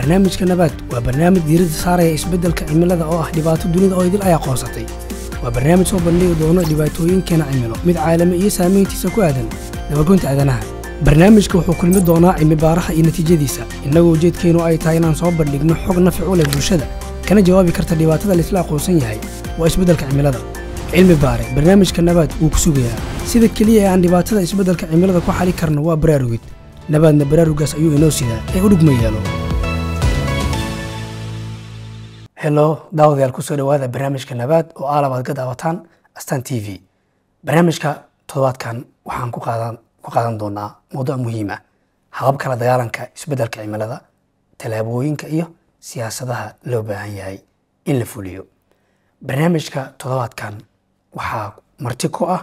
barnaamijka nabaad waa barnaamij diiradda saaraya isbeddelka cimilada oo ah dhibaato dunida oo idil ay aqoonsatay waa barnaamij soo bandhigi doono dhibaatooyinkeena cimilo mid caalami iyo saamayntiisa ku aadan nabagoynta aadanaha barnaamijka wuxuu kulmi doonaa cimibaaraha iyo natiijadiisa innagoo ujeedkeennu ay tahay inaan soo bandhigno xog nafic u leh bulshada kana jawaabi karta dhibaatada laisla aqoonsan yahay waa isbeddelka cimilada cilmi baare barnaamijka nabaad wuu ku sugayaa sida keliya ee aan dhibaatada isbeddelka cimilada ku xali karno waa baraarugid nabaadna baraarugaas ayuu inoo sidaa ee u dhugma yeelo helo daawadayaal kusoo dhawaada barnaamijka nabaad oo aalab aad ka daawataan astan t v barnaamijka toddobaadkan waxaan ku qaadan doonaa mowduc muhiima ah. hababka la dagaalanka isbeddelka cimilada tallaabooyinka iyo siyaasadaha loo baahan yahay in la fuliyo barnaamijka toddobaadkan waxaa marti ku ah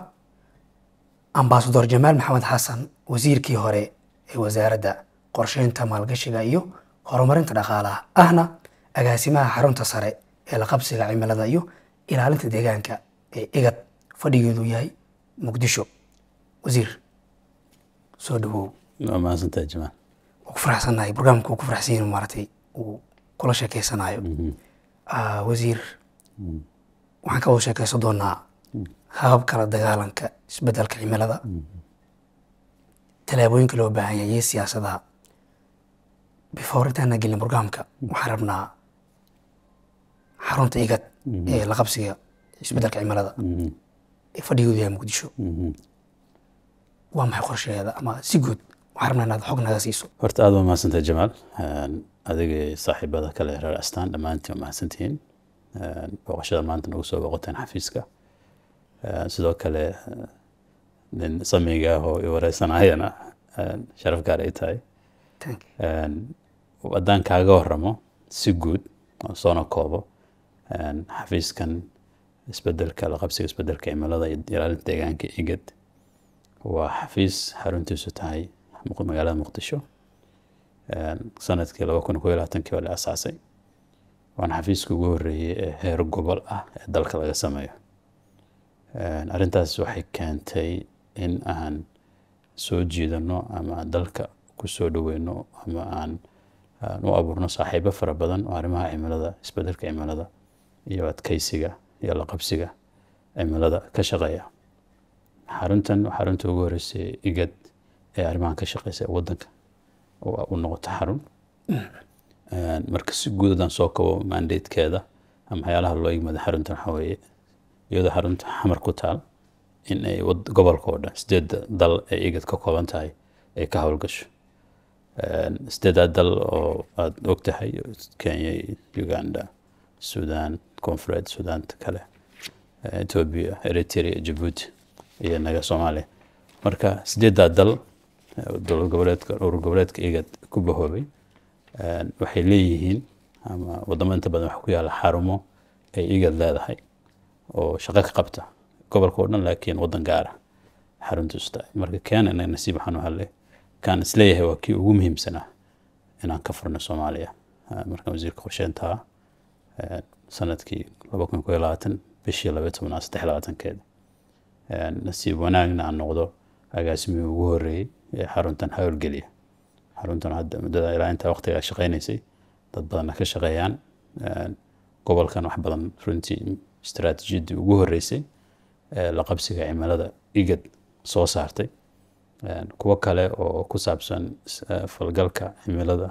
ambasador jamaal maxamed xasan wasiirkii hore ee wasaaradda qorsheynta maalgashiga iyo horumarinta dhaqaalaha ahna agaasimaha xarunta sare ee la qabsiga cimilada iyo ilaalinta deegaanka ee igad fadhigeedu yahay muqdisho wasiir soo dhawow waa mahadsantaa jamaal waa ku faraxsannahay barnaamijka waa ku faraxsan yahin maaratay uu kula sheekeysanayo mm-hmm. ah, wasiir mm. waxaan ka wada sheekeysan doonaa mm. habab kala dagaalanka isbedelka cimilada mm-hmm. tallaabooyinka loo baahan yahay iyo siyaasadaha before intaana gelin barnaamijka mm. waxaan rabnaa xarunta igad mm-hmm. ee la qabsiga isbedelka cimilada mm-hmm. fadhigoodu yahay muqdisho mm-hmm. waa maxay qorsheeda ama si guud waxaan rabnaa inaad xog naga siiso horta aada ba mahadsantahay jamaal adiga saaxiibada kale reer astaan dhammaantiin waa mahadsantihiin booqashada maanta nagu soo booqateen xafiiska sidoo kale nin samiga ah oo iwareysanayana sharaf gaar ay tahay haddaan kaaga waramo si guud oo soona koobo xafiiskan isbedelka la qabsiga isbedelka cimilada iyo ilaalinta deegaanka igad waa xafiis xaruntiisu tahay magaalada muqdisho sanadkii laba kun ko labatankii waa la asaasay waana xafiiska ugu horeeyey ee heer gobol ah ee dalka laga sameeyo arrintaas waxay keentay in aan soo jiidano ama aan dalka kusoo dhaweyno ama aan u abuurno saaxiibo fara badan oo arrimaha cimilada isbedelka cimilada iyo adkaysiga iyo laqabsiga cimilada ka shaqeeya xaruntan xarunta ugu horeysa igad ee arrimahan ka shaqeysa wadanka u noqota xarun marka si guud haddaan soo kabo mandatekeeda ama waxyaalaha loo igmada xaruntan waxaa weeye iyadoo xarunta xamar ku taal in ay gobolka oo dhan sideedda dal ee igad ka kooban tahay ay ka howlgasho sideeddaa dal oo aada og tahay kenya uganda sudan koonfureed suudaanta kale eh, etoobiya eritrea jabuuti iyo naga soomaaliya marka sideeddaa dal eh, dowlad goboleedka urur goboleedka iyaga ku bahoobay eh, waxay leeyihiin ama wadamo inta badan waxa ku yaala xarumo ay igad leedahay oo shaqo ka qabta gobolka oo dhan laakiin wadan gaara xaruntiisu tahay marka kenya inaga nasiib waxaan u hadlay isleeyahay waa kii ugu muhiimsanaa ah inaan ka furno soomaaliya markaan wasiirka qorsheyntaa sanadkii bishii keeda nasiib wanaagna aan noqdo agaasimihii ugu horeeyey ee xaruntan hawlgeliya xaruntan hadda muddada ilaa intaa waqtiga shaqeynaysay dad badanna ka shaqeeyaan gobolkan wax badan runtii istaraatiijiyadii ugu horeysay la qabsiga cimilada igad soo saartay kuwo kale oo ku saabsan falgalka cimilada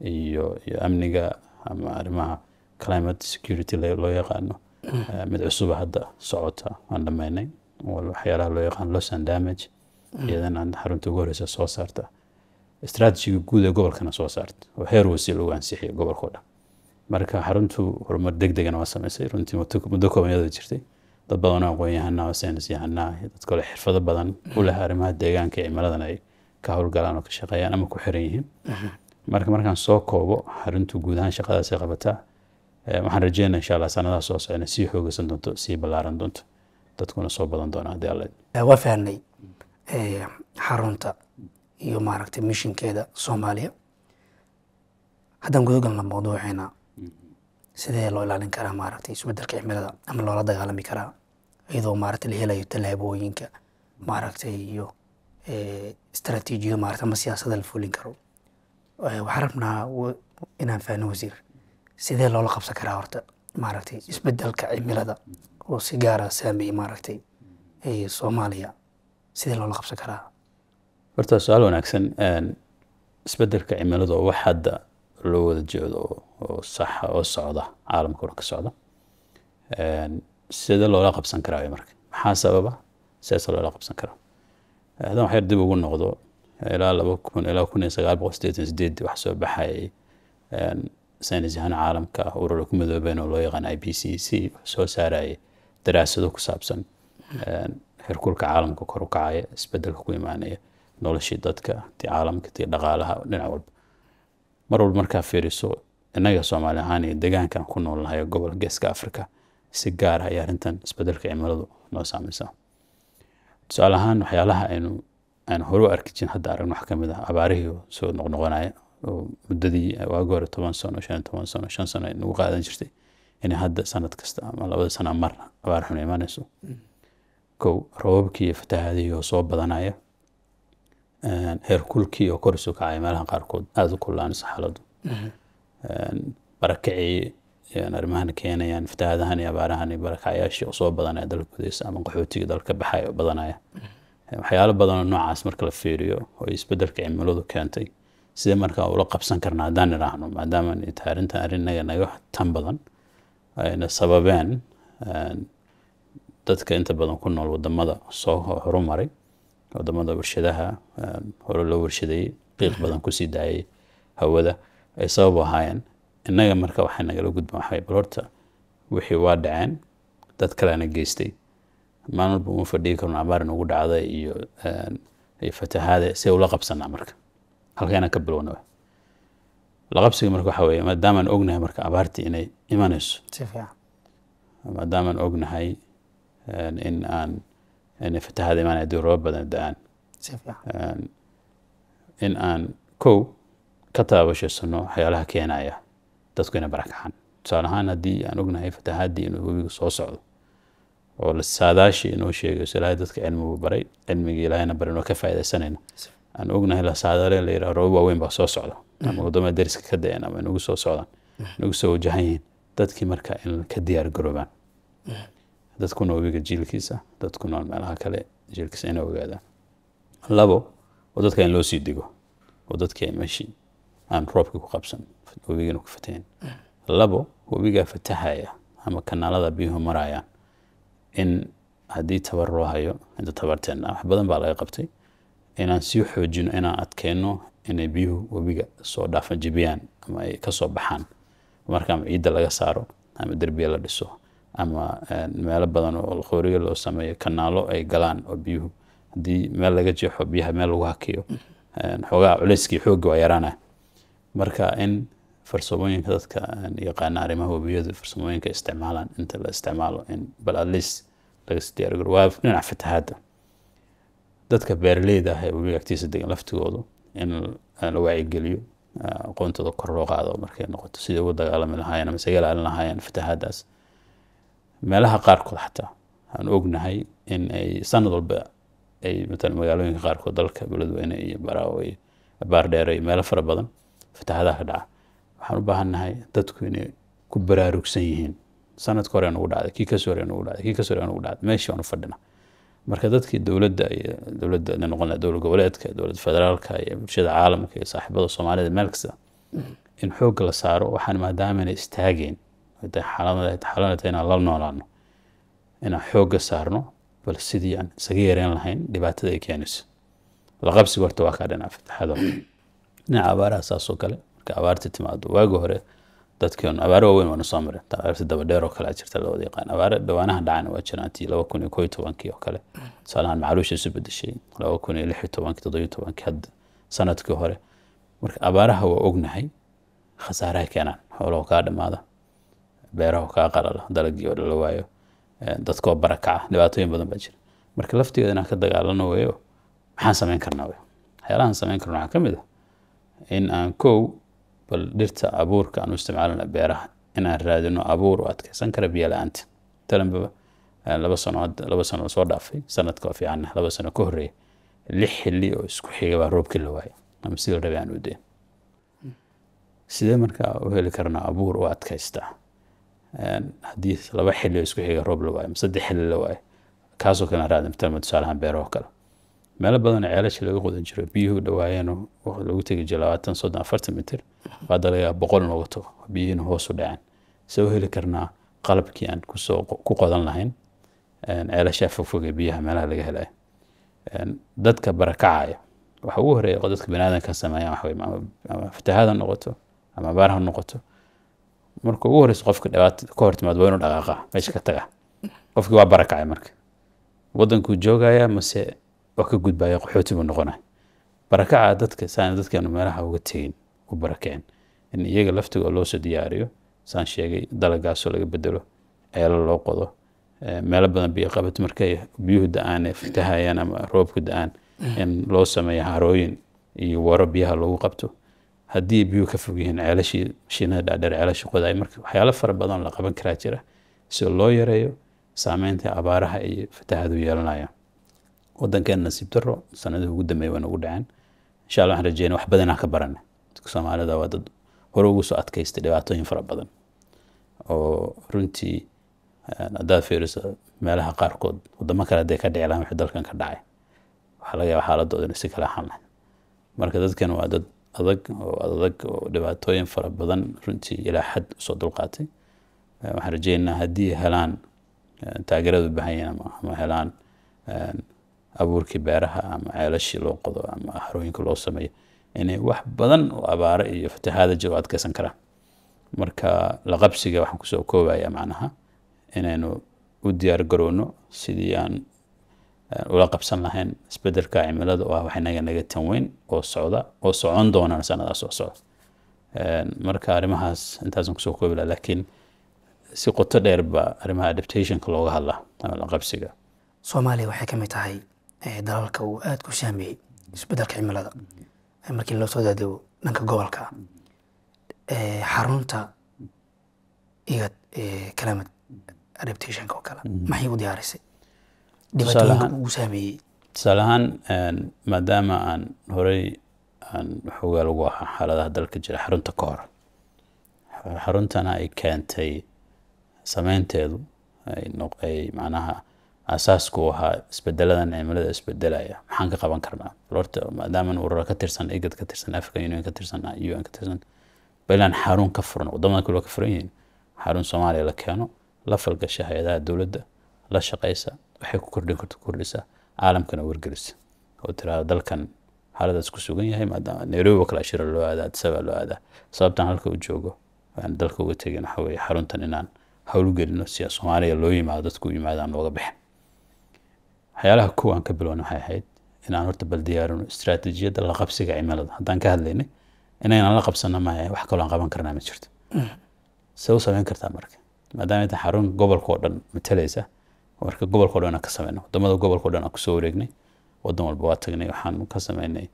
iyo iyo amniga ama arrimaha climate security loo yaqaano eh, mid cusuba hadda socota waan dhameynay waxyaalaha loo yaqaan loss and damage iyadana xarunta ugu horeysa soo saarta strategiga guud ee gobolkana soo saarta oo heer wasi lagu ansixiyo gobolkao dhan marka xaruntu horumar deg degana waa sameysay runtii muddo kooban iyadoo jirtay dad badan oo aqoon-yahanna oo saynis yahanna dad kale xirfado badan u leh arrimaha deegaanka cimiladan ay ka howlgalaan oo ka shaqeeyaan ama ku xiran yihiin marka markaan soo koobo xaruntu guud ahaan shaqadaasay qabataa waxaan rajeynaa insha allah sanadaha soo socona sii xoogeysan doonto sii ballaaran doonto dadkuna soo badan doona haddii alla waa fahnay xarunta iyo maaragtay mishinkeeda soomaaliya haddaan gudagalna mawduuceena sidee loo ilaalin karaa maaragtay isbeddelka cimilada ama loola dagaalami karaa iyadoo maaragtay la helayo tallaabooyinka maaragtay iyo istraatiijiyado maaragtay ama siyaasada la fulin karo waxaan rabnaa inaan fahno wasiir sidee loola qabsan karaa horta maaragtay isbedelka cimilada oo si gaara ah saameeyey maaragtay soomaaliya sidee loola qabsan karaa horta su-aal wanaagsan isbedelka cimilada oo wax hadda loo wada jeedo oo saxa ah oo socda caalamka oo dhan ka socda sidee loola qabsan karaa wey marka maxaa sababa sidaasa loola qabsan karaa hadan wax yar dib ugu noqdo ilaa laba kun ilaa kun iyo sagaal boqol sideetan sideed wax soo baxayay saynis yahaan caalamka ah urura ku midoobeen oo loo yaqaan i b c c soo saaraya daraasado ku saabsan xirkulka caalamka kor u kacaya isbedelka ku imaanaya noloshii dadka tii caalamka tii dhaqaalaha dhinac walba mar walba markaa fiiriso innaga soomaali ahaan iyo deegaankan ku noolnahay gobol geeska africa si gaara ah iyo arrintan isbedelka cimiladu noo saameysaa tusaale ahaan waxyaalaha aynu aynu hore arki jirin hadda aragno wax ka ah abaarihii soo noqnoqonaya mudadii waagi hore toban sano shan toban sano shan sano nagu qaadan jirtay ina hadda sanad kasta ama labada sana marna abaar xun imaanayso ko rababkii iyo fatahaadihii oo soo badanaya heerkulkii oo korisu kacaya meelaha qaarkood aada u kullaanayso xaaladdu barakacii arrimahan keenayaan fatahaadahan iyo barakacayaashii oo soo badanaya dalka gudihiisa ama qaxootigii dalka baxaya oo badanaya waxyaalo badan noocaas marka la fiiriyo oo isbedelka cimiladu keentay sidee markaa ula qabsan karna haddaan idhaahno maadaama arintan arrin naga tan badan ayna sababeen dadka inta badan ku nool wadamada soo horumaray wadamada warshadaha hore loo warshadeeyey qiiq badan kusii daayay hawada ay sabab ahaayeen innaga marka waxaa nagala gudban waxay bal wixii waa dhaceen dad kalena geystay maalin walba uma fadhigi karno abaar inugu dhacda iyo iyo fatahaada si ula qabsanaa marka halkaana ka bilowna la marka waxaa weye maadaamaan ognahay marka abaartii inay imanayso maadaamaan ognahay eh, in aan in fatahaada imaanay hadii roba badan da-aan eh, in aan kow ka taabashaysanno waxyaalaha keenaya dadku inay barakacaan tusaale ahaan haddii aan ognahay fatahaadii inuu webiga soo socdo oo la saadaashii inoo sheegayo so ilaahay dadka cilmigu baray cilmigii ilaahayna baray inoo ka faaidaysanayno aan ognahay lasaadaleen la yira roobab waaweyn baa soo socda ama waddamada dariska ka da-een ama inagu soo socdaan inagu soo wajahan yihiin dadkii marka in ka diyaar garoobaan dadkuna wabiga jiilkiisa dadkuna meelaha kale jiilkiisa inay ogaadaan labo oo dadka in loo sii digo oo dadkii meeshii aan roobkii ku qabsan webigana ku fatahin labo webigaa fatahaya ama kanaalada biyuhu marayaan in haddii tabar loo hayo inta tabarteenna wax badan baa laga qabtay inaan sii xoojino inaan adkeyno inay biyuhu webiga soo dhaafan jibiyaan ama ay kasoo baxaan marka ciidda laga saaro ama derbiya la dhiso ama eh, meelo badan oo qooriyo loo sameeyo kanaalo ay galaan oo biyuhu haddii meel laga jeexo biyaha meel lagu hakiyo eh, xoogaa culayskii xoogga waa yaraana marka in farsamooyinka dadka eh, yaqaana arrimaha webiyadu farsamooyinka isticmaalaan inta la isticmaalo in bal at least lagas waa dhinaca fatahaadda dadka beeraleyda ah ee weli agtiisa degan laftigoodu in la waacigeliyo ah, aqoontooda kor loo qaado markay noqoto siday ugu dagaalami lahaayeen amase ilaalin lahaayeen fatahaadaas meelaha qaarkood xataa waxaan ognahay in ay sanad walba ay matala magaalooyinka qaarkood dalka beladweyne iyo baraawo iyo baardheere iyo meelo fara badan fatahaadaha ka dhaca waxaan u baahannahay dadku inay ku baraarugsan yihiin sanadka hore nugu dhacday kii kasoo hore nugu dhacday kii kasoo hore nugu dhacday meeshii waan u fadhina marka dadkii dowladda dowladda noqon dowlad goboleedka dowlad federaalka iyo bulshada caalamka iyo saaxiibada soomaalida meel kasta in xoogga la saaro waxaan maadaamaana istaageen xaalanata inaan la noolaano inaan xoogga saarno bal sidii aan isaga yareen lahayn dhibaatada ay keenayso laqabsiga horta waa kaa dhinaa fataxada dhinaca abaaraha saasoo kale marka abaarta timaado waagi hore dadkan abaare waaweyn waana soo marin abaarta dabadheer oo kale jirta labada yaqaan abaare dhawaanaha dhacana waa jiraantii laba kun iyo koo tobankii oo kale tusaalahan macaluusha isu bedeshay laba kun iyo lix iyo tobankii toddobiyo tobankii hadda sanadkii hore marka abaaraha waa ognahay khasaaraha keenaan xoolaho kaa dhamaada beeraho kaa qalala dalagii oo dhala waayo dadkoo barakaca dhibaatooyin badan baa jira marka laftigeeda inaan ka dagaalano weeyo maxaan samayn karnaa waxyaalahan samayn karna waxaa ka mid ah in aan kow bal dhirta abuurka aan u isticmaalana beeraha inaan raadino abuur oo adkaysan kara biyo la-aanta talanba laba sano laba sano lasoo dhaafay sanadka oo fiicanna ah, laba sano ka horeeya lix xili oo isku xiga baa roobkii la waaya ama sidii rabi aan u sidee markaa u heli karnaa abuur oo adkaysta haddii laba xili oo isku xiga roob la waayo ama saddex xili la waayo kaasoo kale aan raadino talma tusaalahaan beeraha oo kale meelo badan ceelasha laga qodan jiro biyuhu dhawaayeen waa lagu tegi jira labaatan soddon afartan mitir baa dalagaa boqol nooga tago biyihina hoos u dhaceen soo heli karnaa qalabkii aan kusoo ku qodan lahayn ceelashaa fogfoge biyaha meelaha laga helaya dadka barakacaya waxa ugu horeeya dadka baniaadanka sameeyaan waxa weye ama fatahaada noqoto ama abaar ha noqoto marka ugu horeysa qofka dhibaata ka hor timaad waa inuu dhaqaaqa meesha ka taga qofkii waa barakacay marka waddankuu joogaya mase oo ka gudbaya qaxooti buu noqona barakaca dadka saan dadkeenu meelaha uga tegin ku barakeen in iyaga laftiga loosoo diyaariyo saan sheegay dalagaasoo laga bedelo ceelo loo qodo meelo badan biyo qabat markay biyuhu da-aan fatahayaan ama roobku da-aan in loo sameeyo harooyin iyo waro biyaha lagu qabto haddii biyuhu ka fog yihiin ceelashii mashiinada dhaadheer ceelasha qodaay marka waxyaalo fara badan la qaban karaa jira si loo yareeyo saameynta abaaraha iyo fatahadu yeelanayaan wadankeena nasiib daro sanadihii ugu dambeeyay way nagu dhaceen insha allah waxaan rajeynaa wax badan ka barana dadka soomaalida waa dad hore ugu soo adkaystay dhibaatooyin fara badan oo runtii eh, haddaad fiiriso meelaha qaarkood wadamo kale hadday ka dhici wixii dalkan ka dhacay waxaa laga yaaba xaaladooda inay si kala axan marka dadkan waa dad adag oo adag oo dhibaatooyin fara badan runtii ilaa xad usoo dulqaatay eh, waxaan rajeynaa haddii helaan eh, taageerada u baahan yihiin ama helaan abuurkii beeraha ama ceelashii loo qodo ama harooyinka loo sameeyo inay wax badan u abaaro iyo fatahaadaja u adkeysan karaan marka laqabsiga waxaan kusoo koobaya macnaha inaynu u diyaar garowno sidii aan eh, ula qabsan lahayn isbedelka cimilada oo ah waxnaga naga tanweyn oo socda oo socon doonaan sanadaa soo socda eh, marka arrimahaas intaasan kusoo koobi laha laakiin si qoto dheer arrimaha adaptationka looga hadlaa ama laqabsiga soomaaliya waxay ka mid tahay dalalka uu aada ku saameeyey isbedelka cimilada markii loo soo daadego dhanka gobolka xarunta iyo kalamid adaptationka oo kale mm-hmm. maxay u diyaarisay dhibaatooyinka ugu saameeyey tusaale ahaan maadaama aan horey aan waxoogaa lagu ahaa xaaladaha dalka jira xarunta ka hor xaruntana ay keentay sameynteedu ay noqay macnaha asaasku u ahaa isbedeladan cimilada isbedelaya maxaan ka qaban karnaa orta maadaaman urura ka tirsan igad ka tirsan african union ka tirsan un ka tirsan bailaan xarun ka furan wadamada kale ka furan yihiin xarun soomaaliya la keeno la falgasha hay-adaha dowladda la shaqaysa waxay ku kordhin karto kordhisa caalamkana wargelisa oo tirahda dalkan xaaladaas ku sugan yahay maadaama nairobi oo ashira loo aadaa adisaba loo aadaa sababtan halka u joogo aan dalka uga tegin waxaa xaruntan inaan howlgelino si soomaaliya loo yimaado dadku u yimaadaan looga bixin waxyaalaha kow aan ka bilowna waxay ahayd inaan horta bal diyaarino istaraatiijiyadda la qabsiga cimilada haddaan ka hadlaynay inaynan la qabsano maya wax kaloo qaban karnaa ma jirto se u samayn kartaa marka maadaama inta xarun gobolka oo dhan matalaysa marka gobolka dhan aan ka sameynay wadamada gobolka dhan aan kusoo wareegnay wadan walba waa tagnay waxaan ka sameynay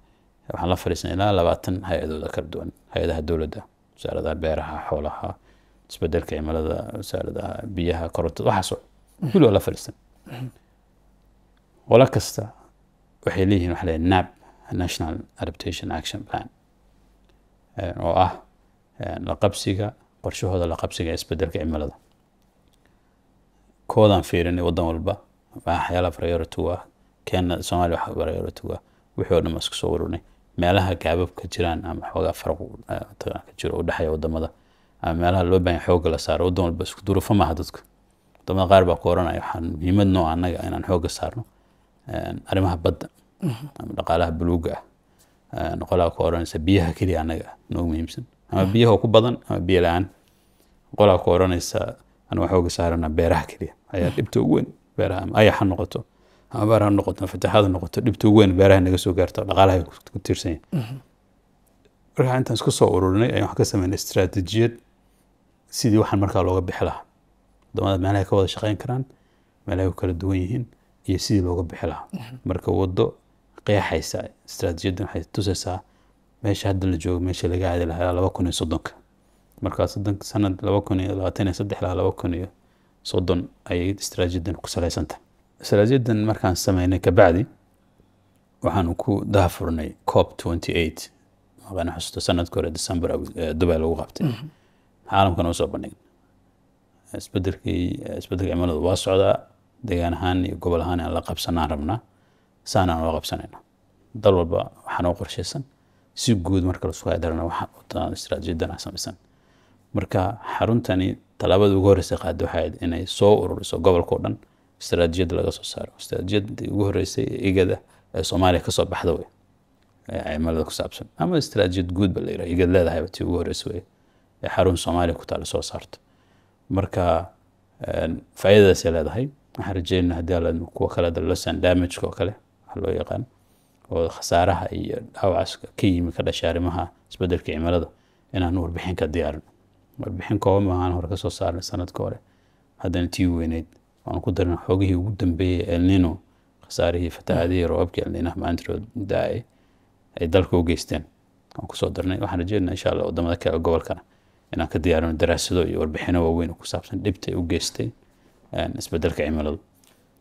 waxaan la fadhiisnay ilaa labaatan hay-adooda kala duwan hay-adaha dowladda wasaaradaha beeraha xoolaha isbedelka cimilada wasaaradaha biyaha korontada waxaasoo wili waa la fadhiistan qolo kasta waxay leeyihiin waxa la nab national adaptation action plan eh, oo ah eh, laqabsiga qorshahooda laqabsiga qabsiga isbedelka cimilada koodaan fiirinay waddan walba waxyaalaha priority-ga kenya soomaaliya wax priority-ga wixii oo dhan isku soo warinay meelaha gaababka jiraan ama xoogaa faraq eh, ka jiro udhexeeya wadamada ama meelaha loo baahan xoogga la saaro waddan walba isku durufa maaha dadka wadamada qaar baa ku oranaya waxaan muhiimad noo annaga inaan xoogga saarno arrimaha badda ama dhaqaalaha buluuga ah qolaa ku oranaysa biyaha keliya anaga noogu muhiimsan ama mm-hmm. biyaho ku badan ama biyo la-aan qolaa ku oranaysa anu waxooga saarana beeraha keliya ayaa mm-hmm. dhibta ugu weyn beeraha ayax ha noqoto ama baar ha noqoto fataxaad ha noqoto dhibta ugu weyn beeraha naga soo gaarto dhaqaalaha ku tiirsan yahay mm-hmm. markaa intaan isku soo ururinay ayaan waxaan ka sameynay istiraatijiyad sidii waxaan markaa looga bixi lahaa wadamada meelahay ka wada shaqeyn karaan meelahay ku kala duwan yihiin iyo sidii looga bixi lahaa marka wado qeexaysa istraatiijiyadan waxay tusaysaa meesha hadda la joogo meesha laga aadi lahaa laba kun iyo soddonka markaa soddonka sanad laba kun iyo labaatan iyo saddex ilaa laba kun iyo soddon ayay istraatiijiyadan ku salaysantah istraatiijiyadan markaan sameynay kabacdi waxaanu ku daafurnay cop twenty eight maqaan xusuusta sanadka hore december dubay lagu qabtay caalamkana usoo bandhigna isbedelkii isbedelka cimiladu waa socdaa deegaan ahaan iyo gobol ahaan aan la qabsanaan rabnaa saanaan loo qabsanayna dal walba waxaa noo qorshaysan si guud marka laisku haydarana waxaan istiraatiijiyadan samaysan marka xaruntani tallaabada ugu horreysa qaada waxay inay soo ururiso gobolka dhan istiraatiijiyad laga soo saaro istiraatiijiyadii ugu horreysay igada ee soomaaliya kasoo baxda wey cimilada ku saabsan ama istiraatiijiyad guud ba la yidhaha igad leedahayba tii ugu horreysay wey ee xarun soomaaliya ku taala soo saarto marka faa'iidadaasay leedahay waxaan rajeynaa hadii kuwa kale losan damageka oo kale waxa loo yaqaan oo khasaaraha iyo dhaawacaas ka yimi ka dhasha arrimaha isbedelka cimilada inaan warbixin ka diyaarin warbixin kooban baan hore kasoo saarnay sanadka hore haddana tii weyneyd waan ku darna xoogihii ugu dambeeyey elnino khasaarihii fatahaadihii roobabkii elninaha maantiroo ay dalka u geysteen waan kusoo darnay waxaan rajeynaa insha allah wadamada kale gobolkana inaan ka diyaarino daraasado iyo warbixino waaweyn oo ku saabsan dhibta u geystay isbedelka cimiladu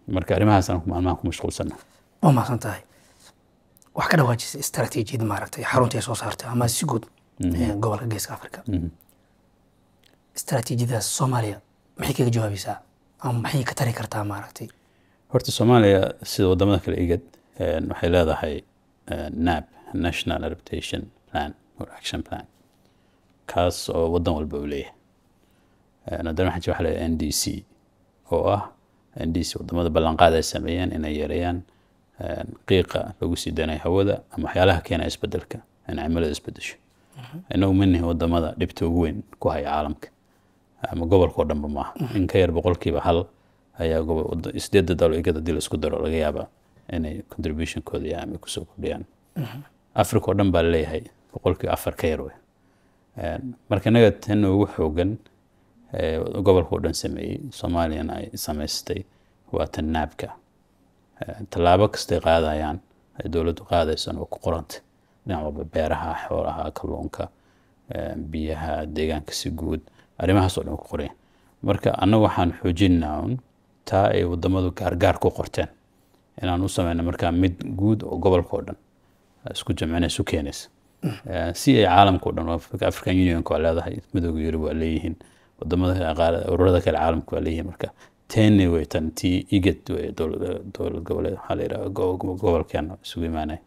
marka arrimahaasaan maalmahan ku mashquulsanna waa mahadsan tahay wax ka dhawaajisay istaraatiijiyad maaragtay xarunta ay soo saartay ama si guud mhm. gobolka geeska africa mhm. istaraatiijiyadaas soomaaliya maxay kaga jawaabaysaa ama maxay ka tari kartaa maaragtay horta soomaaliya sida wadamada kale igad waxay leedahay nab national adaptation plan or action plan kaas oo wadan walba u leeyahay hadana waxaan jira waxaa leeyahay n d c oo ah indhihiisa wadamada ballanqaad ay sameeyeen inay yareeyaan qiiqa lagu sii danay hawada ama waxyaalaha keena isbedelka in cimilada isbedesho mhm. inagu manihi wadamada dhibta ugu weyn ku haya caalamka ama gobolkao dhanba maaha mhm. in ka yar boqolkiiba hal ayaa sideedda dalwigada dii laisku daro laga yaabaa inay contributionkooda ama kusoo kordhiyaan mhm. africa oo dhan baa laleeyahay boqolkiiba afar ka yar wey marka inaga tan ugu xoogan gobolkao dhan sameeyey soomaaliyana ay sameystay waa tan naabka tallaabo kastay qaadayaan ay dowladdu qaadaysana waa ku qoranta dhinac walba beeraha xoolaha kalluunka biyaha deegaanka si guud arrimahaas oo dhan ku qorayan marka annagu waxaan xoojinnaa un taa ay waddamadu gaargaar ku qorteen inaan u sameyno markaa mid guud oo gobolka oo dhan isku jamcinaysa u keenaysa si ay caalamka o dhan african unionka waa leedahay midooga yurub waa leeyihiin wadamada ururada kale caalamka waa leeyihin marka teni wey tan tii igad wey dowlad goboleed waxaa la yidhaha gobolkeena isugu imaanaya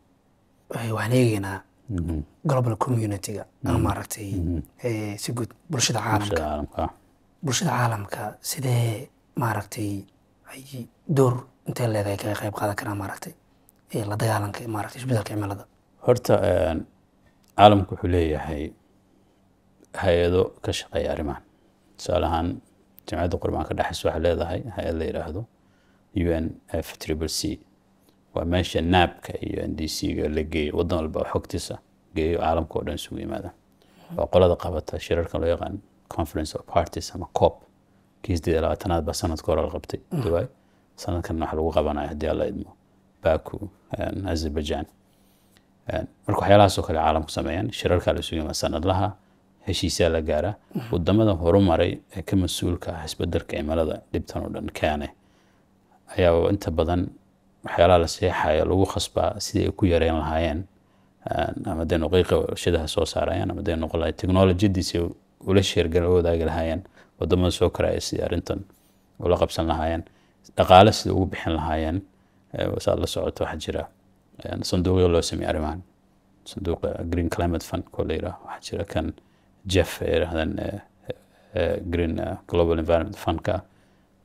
waxaan eegaynaa mhm. global community-ga ama mhm. maaragtay mhm. Eh, si guud bulshada caalamka bulshada caalamka sidee maaragtay ay door intee leedahay kaga qayb qaadan karaa maaragtay la dagaalanka maaragtay isbedelka cimilada horta eh, caalamku wuxuu leeyahay hay-ado ka shaqeeya arrimahan tusaale ahaan jamciyadda qurbaanka dhexaysa waxay leedahay hay-ad la yidhaahdo u n f triple c waa meesha naabka iyo n d c ga la geeyo wadan walba xogtiisa geeyo caalamka oo dhan isugu yimaada waa qolada qabata shirarkan loo yaqaan conference of parties ama coob kiisdeed labaatanaad baa sanadka hore la qabtay dubai sanadkan wax lagu qabanayo haddii alla idmo baku azerbaijan marka waxyaalahaas kale caalamku sameeyaan shirarkaa la isugu yimaada sanadlaha heshiisaa la gaara wadamada horumaray ee ka mas-uulka ah isbedelka cimilada dhibtan oo dhan keene ayaa inta badan waxyaalaha la seexaya lagu khasbaa sidii ay ku yareyn lahaayeen ah, ama dee nuqiiqa warshadaha soo saarayeen ama dee noqon lahayen technolojiyadiisi ula sheergala wadaagi lahaayeen wadamada soo karaya sidii arrintan ula qabsan lahaayeen dhaqaale sida ugu bixin lahaayeen eh, saad la socoto waxaa jira eh, sanduuqyo loo sameeyey arrimahan sanduuqa green climate fund koo la yiraah waxaa jira kan jeff ay yidhaahdaan e, e, green e, global environment funka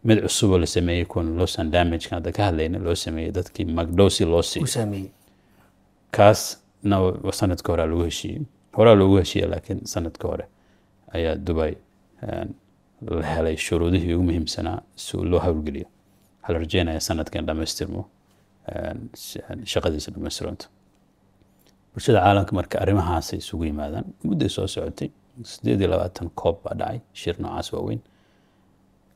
mid cusuboo la sameeyey kun losan damageka hadda ka hadlayna loo sameeyey dadkii magdowsi loo kaasna sanadka horaa lagu heshiiyey horaa loogu heshiiya laakiin sanadka hore ayaa dubai la helay shuruudihii ugu muhiimsanaa si loo howlgeliyo waxaa rajeynaya sanadkan dhamaystirmo shaqadiisa dhamaystiranta bulshada caalamka marka arrimahaasay isugu yimaadaan mudday soo socotay sideed labaatan koob baa dhacay shir noocaas waaweyn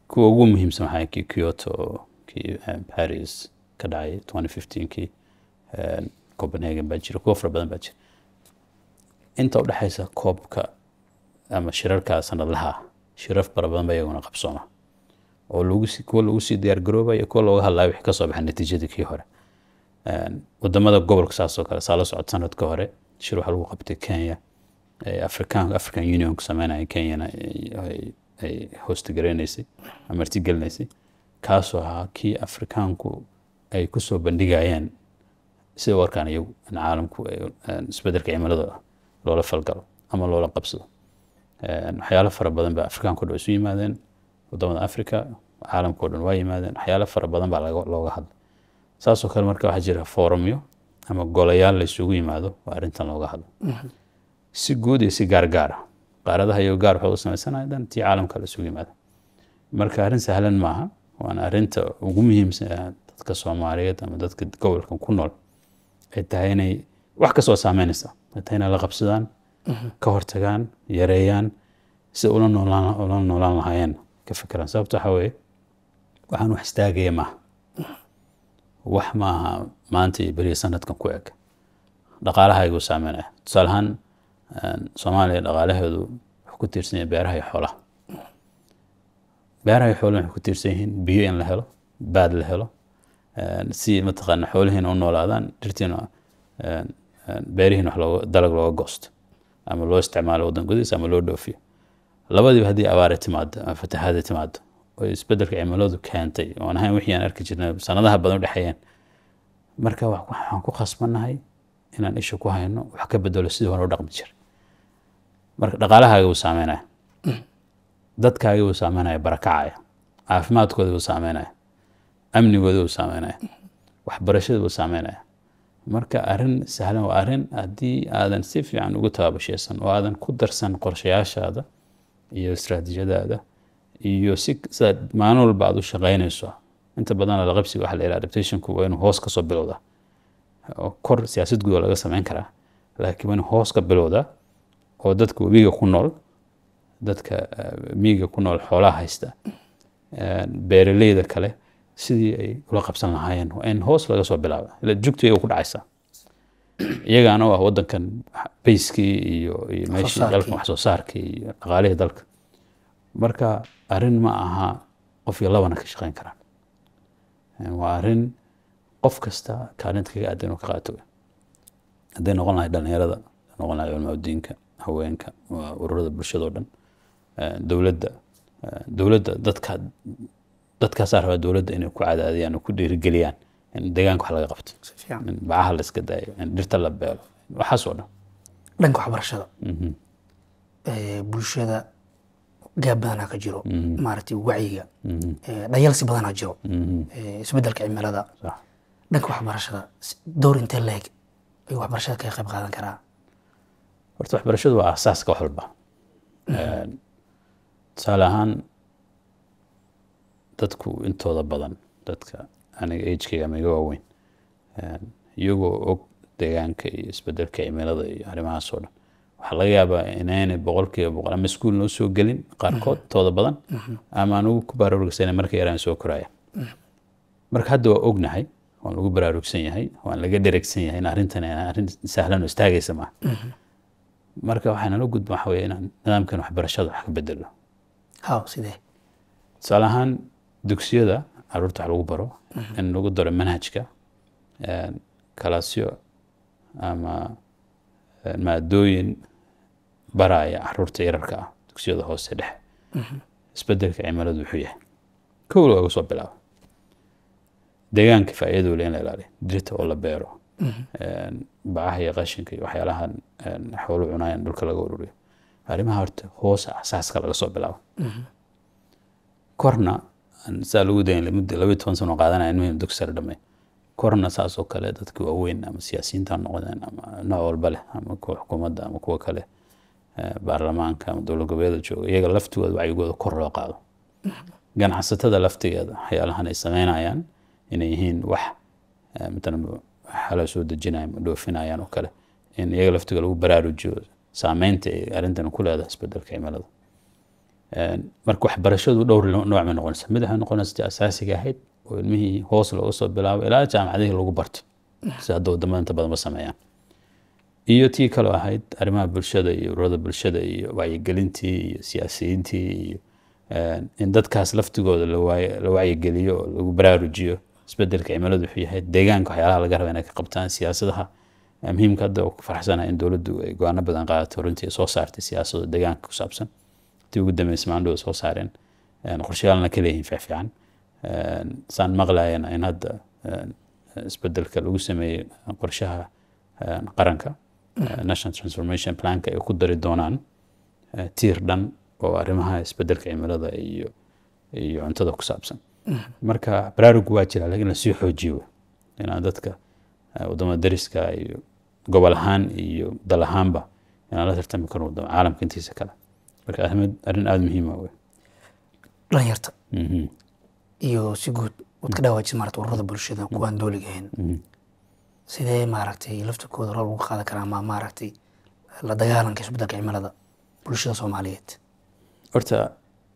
kuwa ugu muhiimsan waxaa kii kyoto kii eh, paris ka dhacay twenty fifteenkii eh, copenhagen baa jira kuwo fara badan baa jira inta udhexaysa koobka ama shirarka sanadlaha shirar fara badan baa iyaguna qabsooma oo kuwa lagu sii diyaar iyo kuwa looga hadlaya wixii kasoo baxa natiijadii kii hore eh, wadamada gobolka saas kale saa socod sanadka hore shir waxaa lagu qabtay kenya Eh, african union sameynaya e kenyana ay eh, eh, hostgareneysay ama artigelinaysay kaasoo ahaa kii afrikaanku ay kusoo bandhigayeen sida u arkaan iyagu in caalamku isbedelka cimilada loola falgalo ama loola qabsado waxyaalo fara badan baa afrikaanka dhan isu yimaadeen wadamada africa caalamka dhan waa yimaadeen waxyaalo fara badan baa looga hadlay saasoo kale marka waxaa jira foorumyo ama golayaal la isugu yimaado waa arintan looga hadlo mm-hmm si guud iyo si gaargaara ah. qaaradaha iyo gaar waxay u samaysanaya dhantii caalamka la yimaada marka arrin sahlan maaha waana arrinta ugu muhiimsan dadka soomaaliyeed ama dadka gobolkan ku nool ay tahay inay wax kastoo saameynaysa ay tahay inay la qabsadaan ka hortagaan yareeyaan sida ula noolaan ula noolaan lahaayeen ka fikiraan sababta waxaa weeye waxaan wax istaagaya maaha wax maaha maanta iyo beriya sanadkan ku eg dhaqaalahaygu saameynaya tusaale ahaan soomaaliya dhaqaalaheedu wuxuu ku tiirsan yahay beeraha iyo xoolaha beeraha iyo xoolaha waxay ku tiirsan yihiin biyo in la helo baad la helo si mataqaana xoolihiina u noolaadaan dhirtiina beerihiina wax looga dalag looga goosto ama loo isticmaalo waddan gudihiisa ama loo dhoofiyo labadiiba haddii abaari timaado ama fatahaadi timaado oo isbeddelka cimiladu keentay oon ahayn wixii aan arki jirnay sanadaha badan u dhexeeyeen marka waxaan ku khasbanahay inaan isha ku hayno wax ka bedelo sidii hore u dhaqmi jira marka dhaqaalahaaga wuu saameynaya dadkaaga wuu saameynaya barakacaya caafimaadkooda wuu saameynaya amnigooda wuu saameynaya waxbarashada wuu saameynaya marka arrin sahlan waa arrin haddii aadan si fiican ugu tabaabashaysan oo aadan ku darsan qorshayaashaada iyo istaraatiijiyadaada iyo si maalin walba aad u shaqaynayso inta badan alaqabsiga waxa la yidhaha adaptationku waa inuu hoos ka soo bilowdaa oo kor siyaasad guud oo laga sameyn karaa laakiin hoos ka bilowda oo dadka webiga ku nool dadka eh, miyiga ku nool xoolaha haysta eh, beeraleyda kale sidii ay ula qabsan lahaayeen waa in hoos laga soo bilaaba ila jugta iyaga ku dhacaysa iyagaana waa wadankan bayskii iyo iyo meeshii dalka wax soo saarkii iyo dhaqaalihii dalka marka arrin ma aha qof labana ka shaqeyn karaan eh, waa arrin qof kasta kaalinta kaga aadan ka qaato haday noqon lahay dhalinyarada noqon lahay culamaudiinka haweenka ururada bulshadao dhan dowladda dowladda dadka dadkaasaa rabaa dowladda inay ku cadaadiyaan oo ku dhiirigeliyaan in deegaanka wax laga qabto in bacaha la iska daayo in dhirta la beelo waxaas oo dhan dhanka waxbarashada mhm. bulshada gaab badanaa ka jiro mhm. maaragtay wacyiga mhm. dhayalsi badanaa jiro isbedelka cimilada dhanka waxbarashada door intee leeg ayuu waxbarashada kaga qayb qaadan karaa horta waxbarashadu waa asaaska wax walba mm. tusaale ahaan dadku intooda badan dadka aniga agekeyga ama iga waaweyn iyagoo og deegaanka iyo isbedelka cimilada iyo arrimahaas dhan waxaa laga yaabaa inaynay boqolkiiba boqol ama iskuul noo soo gelin qaarkood mm-hmm. tooda badan mm-hmm. ama anugu ku baararugasana marka yaraan soo koraya mm-hmm. marka hadda waa ognahay waan lagu baraarugsan yahay waan laga dheregsan yahay in arrintan arrin sahlan oo istaagaysa maaha marka waxaan nala gudba waxa inaan nidaamkan waxbarashada wax ka bedelo tusaale ahaan dugsiyada caruurta wax lagu baro in lagu daro manhajka eh, kalaasyo ama eh, maadooyin baraaya caruurta yararka ah dugsiyada hoose dhexe mhm. isbedelka cimiladu wuxuu yahay kow laga soo bilaabo deegaanka faa'iidada leh in la ilaaliyo dhirta oo la beero mhm. bacaha iyo qashinka iyo waxyaalahan xooluhu cunayaan dhulka laga ururiyo arrimaha horta hoosa asaaska laga soo bilaabo mhm. korna saa lagu dayan muddo labaiyo toban sano qaadanaya in muhim dugsi sare dhameey korna saas kale dadka waaweyn ama siyaasiyiinta noqdeen ama nooc walba leh ama kuwa xukuumadda ama kuwa kale baarlamaanka ama dowlad goboleeda jooga iyaga laftooda wacyigooda kor loo qaado mhm. ganacsatada laftigeeda waxyaalahan ay sameynayaan inay yihiin wax waxaa eh, la soo dejinaya ma dhoofinayaan oo kale in iyaga laftiga lagu baraarujiyo saameynta ay arrintan ku leedahay isbedelka cimilada eh, marka waxbarashadu dhowr nooc ma noqonaysa mid waxay noqonaysa tii asaasiga ahayd oo ilmihii hoos looga soo bilaabo ilaa jaamacadihii lagu barto si hadda wadamada inta badanba sameeyaan iyo tii kaloo ahayd arrimaha bulshada iyo ururada bulshada iyo wacyigelintii iyo siyaasiyiintii iyo eh, in dadkaas laftigooda la wacyigeliyo oo lagu baraarujiyo isbedelka cimiladu wuxuu yahay deegaanka waxyaalaha laga raba inay ka qabtaan siyaasadaha muhiimka hadda ku faraxsanaha in dowladdu ay go-aano badan qaadato runtii soo saartay siyaasado deegaanka ku saabsan tii ugu dambeysa maandhow soo saareen qorshayaalna ka leeyihin fiicfiican saan maqlayana in hadda isbedelka lagu sameeyey qorshaha qaranka national transformation planka ay ku dari doonaan tiir dhan oo arrimaha isbedelka cimilada iyo iyo cuntada ku saabsan marka baraarugu waa jira lakiin lasii xoojiyo inaan dadka ah, wadamada dariska iyo gobol ahaan iyo dal ahaanba inaan la tartami karno caalamka intiisa kale marka ahmed arrin aada muhiima ah wey dhalinyarta mhm. iyo si guud waad ka dhaawaajied maarata ururada bulshada kuwaan dooliga ahayn mhm. mhm. sidee maaragtay laftirkooda roob lagu qaadan karaa ma maaragtay la dagaalanka isbeddelka cimilada bulshada soomaaliyeed horta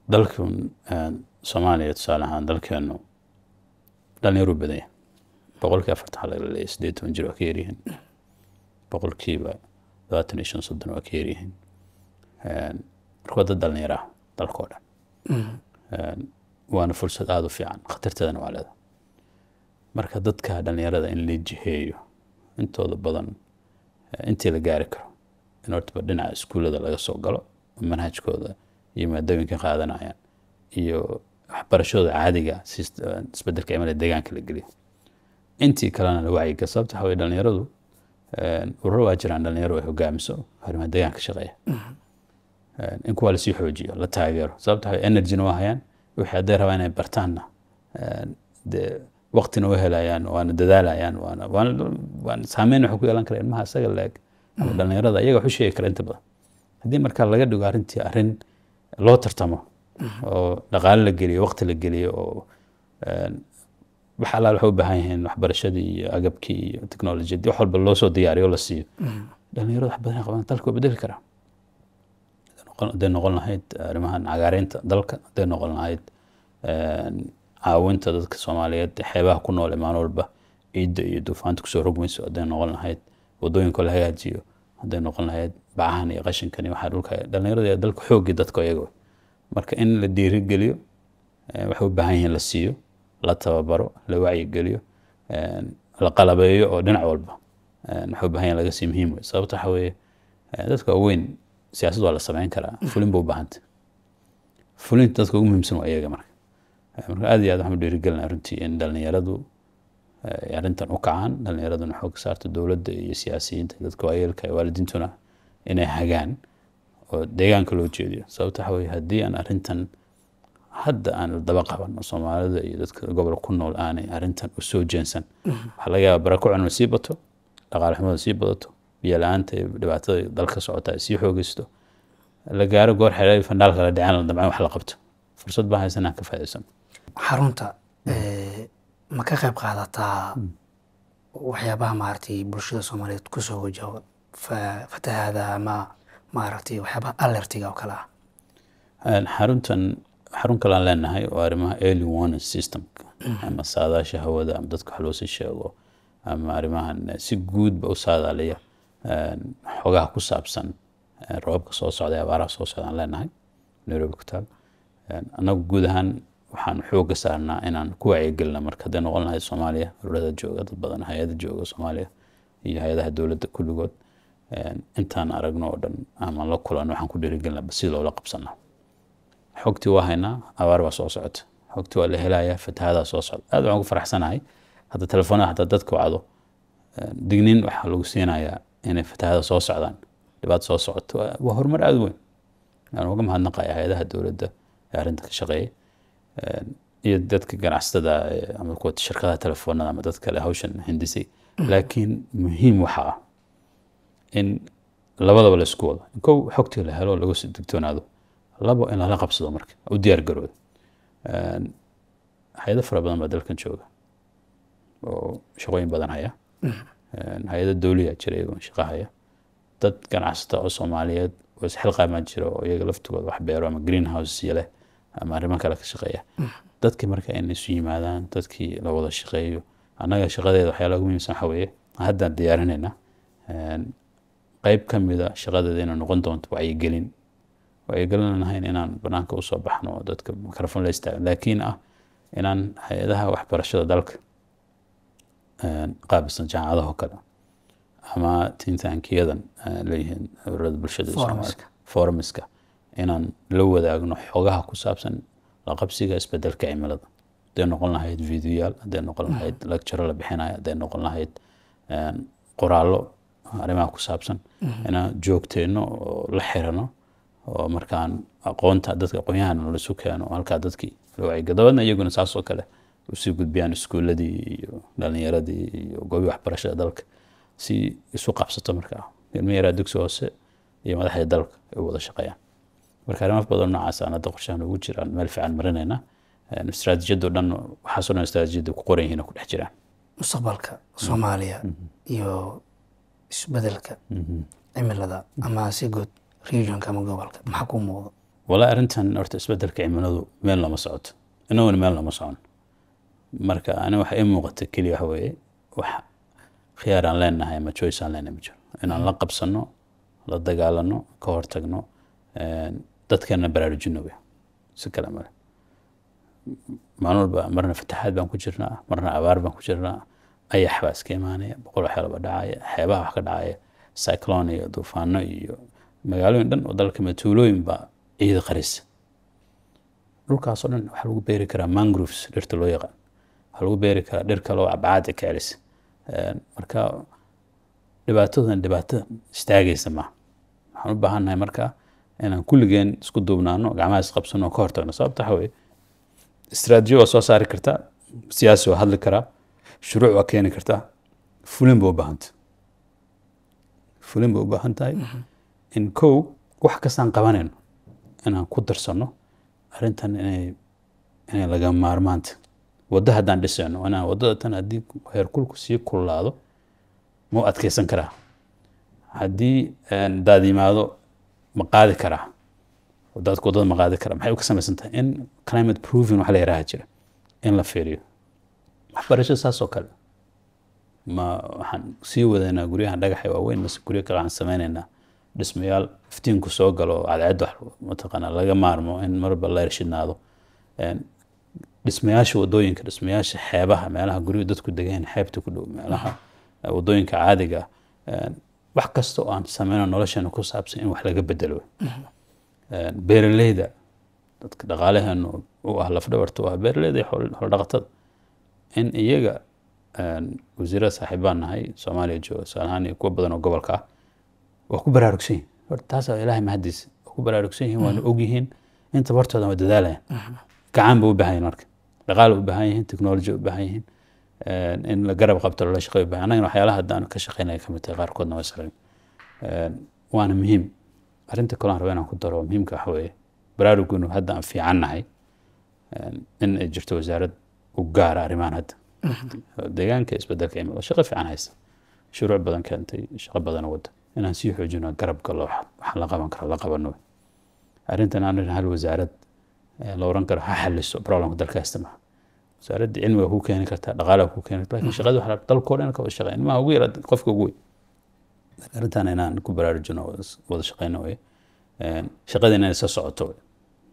dalkan ah, soomaaliya tusaale ahaan dalkeenu dhalinyaru badanya boqolkii afartan halal sideetan jir waa ka yaryihiin boqolkiiba labaatan iyo shan soddon waa ka yaryihiin marka waa dad dhalinyaro ah, dalkao dhan waana fursad aada u fiican khatarteedana waa leeda marka dadka dhalinyarada in la jiheeyo intooda badan intii la gaari karo in hortaba dhinaca iskuullada laga soo galo manhajkooda iyo maadooyinka qaadanayaan iyo waxbarashadooda caadiga ah, isbedelka imada deegaanka la geliya intii kalena la wacyiga sababta waxa weye dhalinyaradu ururo waa jiraan dhalinyaro ay hogaamiso arrimaha deegaanka shaqeeya in kuwaa lasii xoojiyo la taageero sababta waxa energyna waa hayaan wixii hadday rabaan inay bartaanna waqtina u helayaan waana dadaalayaan waana waana waana saameyn waxaa ku yeelan kara ilmaha isaga leeg ama dhalinyarada iyaga waxu sheegi kara inta badan haddii markaa laga dhigo arrintii arrin loo tartamo oo dhaqaale la geliyo waqti la geliyo oo eh, wax alaal waxay u baahan yihiin waxbarashadii iyo agabkii iyo technolojiyadii wax walba loo soo diyaariyo la siiyo mm. dhalinyarada wax badan qabaan dalka waa bedeli karaa hadday noqon lahayd eh, arrimahan cagaareynta dalka hadday noqon lahayd eh, caawinta dadka soomaaliyeed xeebaha ku nool ee walba ciidda iyo duufaanta kusoo rogmayso hadday noqon lahayd wadooyinka la hagaajiyo hadday noqon lahayd bacahan iyo qashinkan iyo waxaa dhulka dhalinyarada dalka xoogii dadka iyaga marka in la dhiirigeliyo eh, wax u baahan yihiin la siiyo la tababaro la wacyigeliyo eh, la qalabeeyo oo dhinac walba eh, waxay u baahan yihin laga sii muhiim wey sababta waxa weeye dadka waaweyn siyaasad waa la sameyn karaa fulin ba u baahanta fulinta dadka ugu muhiimsan waa iyaga marka marka aad iyo aad waxaan dhiirigelinaa runtii in dhalinyaradu arrintan u kacaan dhallinyaraduna xoog saarta dowladda iyo siyaasiyiinta dadka waayeelka waalidiintuna inay hagaan oo deegaanka loo jeediyo sababta waxaa weye haddii aan arrintan hadda aan daba qaban soomaalida iyo dadka gobolka ku nool aanay arrintan usoo jeensan waxaa laga yaaba barakucuna sii bato dhaqaale xumada sii badato biyo aanta dhibaatada dalka socota sii xoogeysto la gaaro goor xeera fandhaalka la dhaceen la wax la qabto fursad baa haysan aan ka faa'iidsano xarunta eh, ma ka qayb qaadataa waxyaabaha maaragtay bulshada soomaaliyeed kusoo wajaho fatahaada ama maaragtay waxyaabaha alertiga oo kale ah xaruntan xarun kalean leenahay oo arrimaha early warning systemka mm-hmm. ama saadaasha hawada ama dadka wax loo sii sheego ama arrimahan eh, si guudba u saadaaliya xogaha ku saabsan eh, roobabka soo socda abaaraha soo socdaan leenahay nairobi ku taal annagu guud ahaan waxaan xooga saarnaa inaan ku wacyigelina marka hadday noqon lahayd soomaaliya ururada jooga dad badan hay-ada jooga soomaaliya iyo hay-adaha dowladda kulligood intaan aragno oo dhan ama la kulanno waxaan ku dhiirigelinaba si loola qabsano xogtii waa haynaa abaar baa soo socota xogtii waa la helayaa fatahadaa soo socda aad waxaan ku faraxsanahay hadda telefoonada hataa dadka wacdo digniin waxaa lagu siinayaa inay fatahada soo socdaan dhibaata soo socoto waa horumar aada weyn aan uga mahadnaqaya hay-adaha dowladda ee arrinta ka shaqeeya iyo dadka ganacsatada ama kuwa shirkadaha telefoonada ama dad kale hawshan hindisay laakiin muhiim waxa ah in labadaba la isku wado kow xogtii la helo lagu digtoonaado labo in lala qabsado marka u diyaar garoodo hay-ado fara badan baa dalkan jooga oo shaqooyin badan haya hay-ado dawliyaa jira iyagoon shaqo dad ganacsata oo soomaaliyeed oo isxilqaamaa jira oo iyaga laftigooda wax beero ama green housesya leh ama arrimo kale ka shaqeeya dadkii marka in isu yimaadaan dadkii la wada shaqeeyo annaga shaqadeeda waxyaalaha ugu muhiimsan waxa weeye haddaan diyaarinayna qayb ka mida ah shaqadeeda inay noqon doonto wacyigelin wacyigelin ahayn inaan banaanka usoo baxno oo dadka mikrofon la istaagan laakiin ah inaan hay-adaha waxbarashada dalka qaabisan jaamacadaho kale ama tintaankiyadan leeyihiin ururada bulshada soomaalka inaan la wadaagno xogaha ku saabsan laqabsiga isbedelka cimilada hadday noqon lahayd videoyaal hadday noqon lahayd mm. lecture la bixinayo hadday noqon lahayd qoraallo arrimaha ku saabsan inaan joogteeno oo la xirano oo markaan aqoonta dadka aqoon-yahan keeno halkaa dadkii la iyaguna saas kale usii gudbiyaan iskuuladii iyo dhalinyaradii iyo goobi waxbarashada dalka si isu qabsato markaa ilmo yaraa dugsi hoose iyo madaxda dalka ay wada shaqeeyaan marka arrimaha badan noocaas hadda qorshahan ugu jiraan meel fiican marinayna istaraatiijiyadoo dhan waxaasoo dhan istaraatiijiyadda ku qoran yihiin oo ku dhex jiraan mustaqbalka soomaaliya mm-hmm. iyo isbedelka mhm. cimilada ama si guud regionka ama gobolka maxaa kuu muuqdo wallaahi arrintan horta isbedelka cimiladu meel lama socoto inaguna meel lama socon marka ani waxa ii muuqata keliya waxa weeye wax khiyaar aan leenahay ama joyce aan leenahay ma jiro inaan la qabsano la dagaalano ka hortagno dadkana baraarujino w si kale male maalin walba marna fataxaad baan ku jirnaa marna abaar baan ku jirnaa ayaa xabaas iska imaanaya boqol waxyaalaba dhacaya xeebaha wax ka dhacaya cyclone iyo duufaano iyo magaalooyin dhan oo dalkama tuulooyinba ciid qarisa dhulkaasoo dhan waxaa lagu beeri karaa mangroves dhirta loo yaqaan waxaa lagu beeri karaa dhir kale oo ka celisa marka dhibaatadan dhibaato istaagaysa maaha waxaan u baahannahay marka inaan kulligeen isku duubnaano gacmaha isqabsano ka hortagno sababta waxaa weye istaraatijiya waa soo saari kartaa siyaasi waa hadli karaa shuruuc waa keeni kartaa fulin ba ubaahanta fulin bay ubaahan tahay in ko wax kastaan qabanayno inaan ku darsano arintan inay laga maarmaanta wadda haddaan dhisayno inaan waddada tan haddii heerkulku sii kululaado mau adkeysan karaa haddii daadimaado ma qaadi karaa wadaadku waddada ma qaadi karaa maxay u ka samaysan tahay in climate proving wax la yaraha jira in la fiiriyo waxbarasho saasoo kale ma waxaan sii wadaynaa guryahan dhagaxa waaweyn mase guryo kale waxaan sameyneynaa dhismayaal iftiinku soo galo cadceed wax mataqaanaa laga maarmo in marba la irshidnaado dhismayaasha wadooyinka dhismayaasha xeebaha meelaha guryu dadku degayn xeebta ku dhow meelaha wadooyinka caadiga wax kasta oo aan sameyno noloshana ku saabsan in wax laga bedelo beeraleyda dadka dhaqaalaheenu u ah lafdhabarta u ah beeraleyda xoolo dhaqatada in iyaga wasiirada saaxiib nahay soomaaliya jooga tusaalahaan iyo kuwa badan oo gobolka ah waa ku baraarugsan yihin horta taas mahadiisa waa ku baraarugsan yihin waana mm-hmm. ogyihiin inta bartooda waa dadaalayaan mm-hmm. gacan ba u baahan yihin marka dhaqaal u baahan yihiin technology u baahan yihiin in la garab qabto lala shaqeey u baahan waxyaalaha hadda ka shaqeynaya kamid tahay qaarkoodna waa israel waana muhiim arrinta kale aan inaan ku daro muhiimka waxa weeye baraaruggu hadda aan fiican nahay in ay jirto wasaarad u gaara arrimahan hadda deegaanka isbedelka cimilada shaqo fiican haysta shuruuc badan keentay shaqo badan wadda inaan sii xoojino garabka waxaa la qaban kara la qabano arrintan aan hal wasaarad la oran karo ha xaliso problemka dalka haysta wasaaradda cilmiga ku keeni kartaa dhaqaalaha ku keeni kartaa laakiin shaqada waxaa dalkoo dhan ka wada shaqeyn ilmaha ugu yara qofka ugu weyn arrintan inaan ku baraarujino wada shaqeyno eh, shaqada inaan isa socoto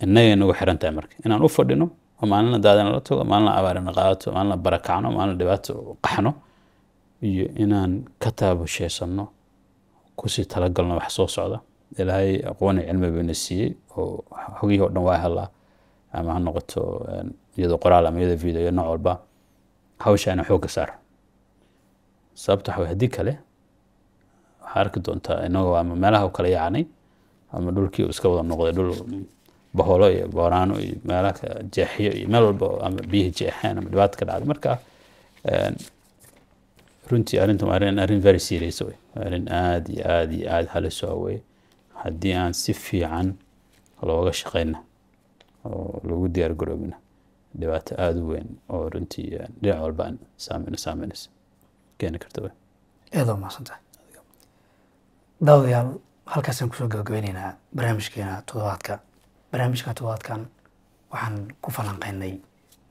inagana ugu xirantahay marka inaan u fadhino oo maalina daadana la tago maalina abaarina qaadato maalina barakacno maalina dhibaato qaxno iyo inaan ka taabusheysano kusii talagalno wax soo socda ilaahay aqooni cilmi bayna siiyey oo xogihii oo dhan waa helaa ama ha noqoto iyadoo qoraal ama iyadoo video nooc walba hawsha inaan xoogga saar sababta waxaa haddii kale waxaa arki doontaa inagoo ama meelaha kala yaacnay ama dhulkii iska wada noqday dhul baholo iyo booraano iyo meela jeexyo iyo meel walba ama biyihi jeexeen ama dhibaata ka dhacda marka runtii arrintan waa arrin arrin very serious wey waa arrin aada iyo aada iyo aada halis ah wey haddii aan si fiican looga shaqeyna oo lagu diyaar garoobina dhibaato aada u weyn oo runtii dhinac walbaan aan saameyn keeni karta wey aada waa mahadsantahay daawadayaal halkaasaan kusoo gabagabaynaynaa barnaamijkeena toddobaadka barnaamijka todobaadkan waxaan ku falanqeynay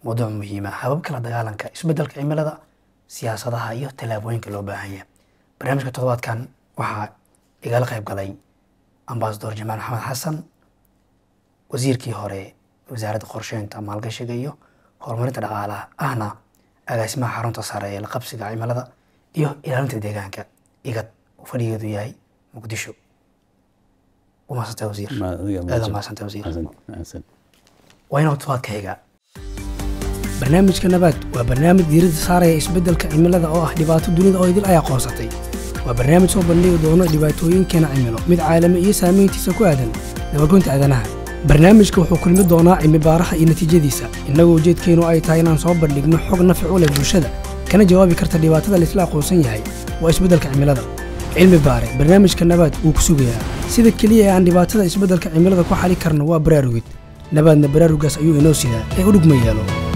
mowduuc muhiima ah habab kala dagaalanka isbedelka cimilada siyaasadaha iyo tallaabooyinka loo baahanya barnaamijka toddobaadkan waxaa igala qayb galay ambasador jamaal maxamed xasan wasiirkii hore wasaaradda qorsheynta maalgashiga iyo horumarinta dhaqaalaha ahna agaasimaha xarunta sare ee la qabsiga cimilada iyo ilaalinta deegaanka igad fadhigeedu yahay muqdisho barnaamijka nabaad waa barnaamij diiradda saaraya isbeddelka cimilada oo ah dhibaato dunida oo idil ayaa qoonsatay waa barnaamij soo bandhigi doono dhibaatooyinkeena cimilo mid caalami iyo saamayntiisa ku aadan nabagoynta aadanaha barnaamijka wuxuu kulmi doonaa cimibaaraha iyo natiijadiisa innagoo ujeedkeennu ay tahay inaan soo bandhigno xog nafic u leh bulshada kana jawaabi karta dhibaatada laisla aqoonsan yahay waa isbeddelka cimilada cilmi baare barnaamijka nabaad wuu ku sugayaa sida keliya ee aan dhibaatada isbeddelka cimilada ku xali karno waa baraarugid nabaadna baraaruggaas ayuu inoo sidaa ee u dhugma yeelo